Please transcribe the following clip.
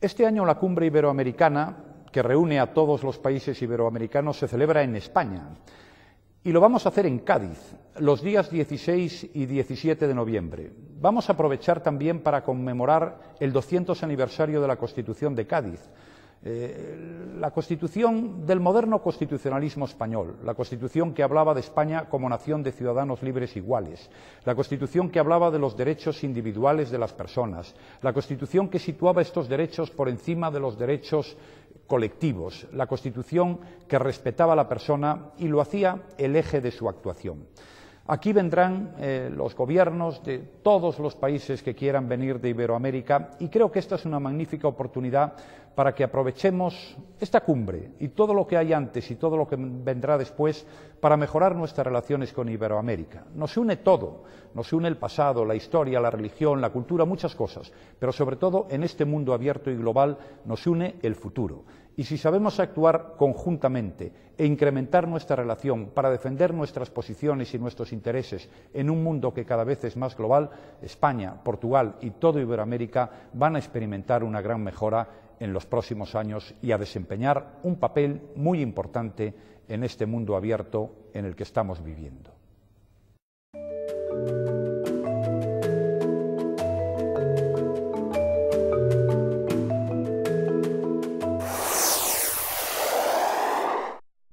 Este año la cumbre iberoamericana, que reúne a todos los países iberoamericanos, se celebra en España. Y lo vamos a hacer en Cádiz, los días 16 y 17 de noviembre. Vamos a aprovechar también para conmemorar el 200 aniversario de la Constitución de Cádiz, eh, la constitución del moderno constitucionalismo español, la constitución que hablaba de España como nación de ciudadanos libres e iguales, la constitución que hablaba de los derechos individuales de las personas, la constitución que situaba estos derechos por encima de los derechos colectivos, la constitución que respetaba a la persona y lo hacía el eje de su actuación. Aquí vendrán eh, los gobiernos de todos los países que quieran venir de Iberoamérica y creo que esta es una magnífica oportunidad para que aprovechemos esta cumbre y todo lo que hay antes y todo lo que vendrá después para mejorar nuestras relaciones con Iberoamérica. Nos une todo, nos une el pasado, la historia, la religión, la cultura, muchas cosas, pero sobre todo en este mundo abierto y global nos une el futuro. Y si sabemos actuar conjuntamente e incrementar nuestra relación para defender nuestras posiciones y nuestros intereses en un mundo que cada vez es más global, España, Portugal y todo Iberoamérica van a experimentar una gran mejora en los próximos años y a desempeñar un papel muy importante en este mundo abierto en el que estamos viviendo.